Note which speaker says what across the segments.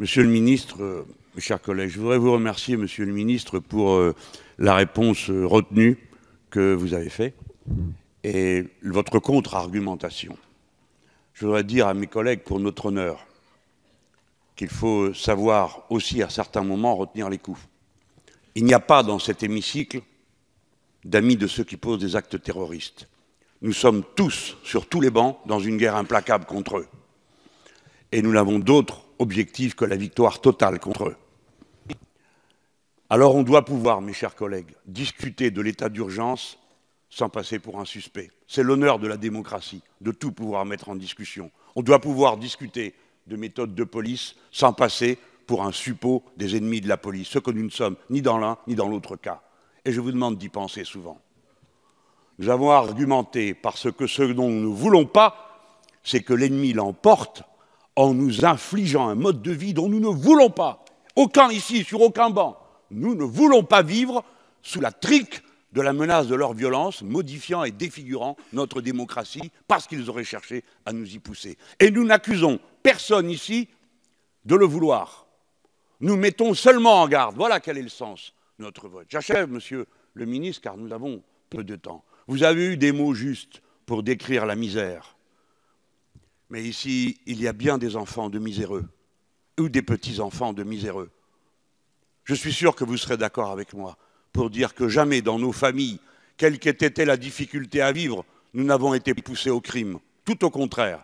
Speaker 1: Monsieur le ministre, euh, mes chers collègues, je voudrais vous remercier, monsieur le ministre, pour euh, la réponse euh, retenue que vous avez faite et votre contre-argumentation. Je voudrais dire à mes collègues, pour notre honneur, qu'il faut savoir aussi à certains moments retenir les coups. Il n'y a pas dans cet hémicycle d'amis de ceux qui posent des actes terroristes. Nous sommes tous, sur tous les bancs, dans une guerre implacable contre eux. Et nous l'avons d'autres objectif que la victoire totale contre eux. Alors on doit pouvoir, mes chers collègues, discuter de l'état d'urgence sans passer pour un suspect. C'est l'honneur de la démocratie, de tout pouvoir mettre en discussion. On doit pouvoir discuter de méthodes de police sans passer pour un suppôt des ennemis de la police, ce que nous ne sommes ni dans l'un ni dans l'autre cas. Et je vous demande d'y penser souvent. Nous avons argumenté parce que ce dont nous ne voulons pas, c'est que l'ennemi l'emporte en nous infligeant un mode de vie dont nous ne voulons pas, aucun ici, sur aucun banc, nous ne voulons pas vivre sous la trique de la menace de leur violence, modifiant et défigurant notre démocratie parce qu'ils auraient cherché à nous y pousser. Et nous n'accusons personne ici de le vouloir. Nous mettons seulement en garde. Voilà quel est le sens de notre vote. J'achève, monsieur le ministre, car nous avons peu de temps. Vous avez eu des mots justes pour décrire la misère. Mais ici, il y a bien des enfants de miséreux, ou des petits-enfants de miséreux. Je suis sûr que vous serez d'accord avec moi pour dire que jamais dans nos familles, quelle qu'ait été la difficulté à vivre, nous n'avons été poussés au crime. Tout au contraire.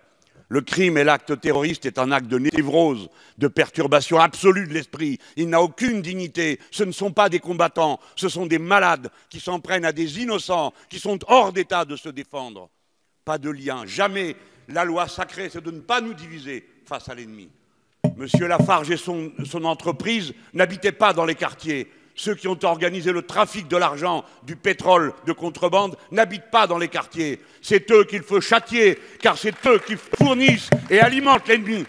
Speaker 1: Le crime et l'acte terroriste est un acte de névrose, de perturbation absolue de l'esprit. Il n'a aucune dignité. Ce ne sont pas des combattants, ce sont des malades qui s'en prennent à des innocents, qui sont hors d'état de se défendre. Pas de lien. Jamais la loi sacrée, c'est de ne pas nous diviser face à l'ennemi. Monsieur Lafarge et son, entreprise n'habitaient pas dans les quartiers. Ceux qui ont organisé le trafic de l'argent, du pétrole, de contrebande, n'habitent pas dans les quartiers. C'est eux qu'il faut châtier, car c'est eux qui fournissent et alimentent l'ennemi.